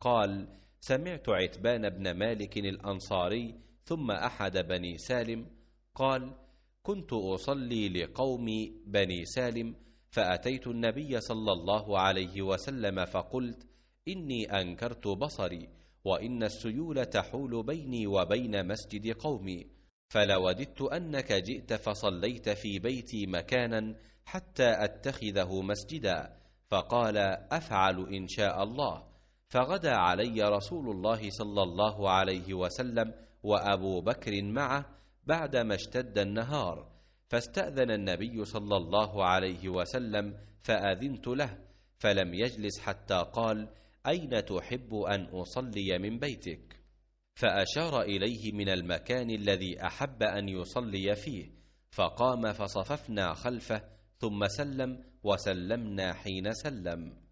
قال سمعت عتبان بن مالك الانصاري ثم احد بني سالم قال كنت اصلي لقوم بني سالم فاتيت النبي صلى الله عليه وسلم فقلت اني انكرت بصري وان السيول تحول بيني وبين مسجد قومي فلوددت انك جئت فصليت في بيتي مكانا حتى اتخذه مسجدا فقال افعل ان شاء الله فغدا علي رسول الله صلى الله عليه وسلم وابو بكر معه بعدما اشتد النهار فاستاذن النبي صلى الله عليه وسلم فاذنت له فلم يجلس حتى قال اين تحب ان اصلي من بيتك فاشار اليه من المكان الذي احب ان يصلي فيه فقام فصففنا خلفه ثم سلم وسلمنا حين سلم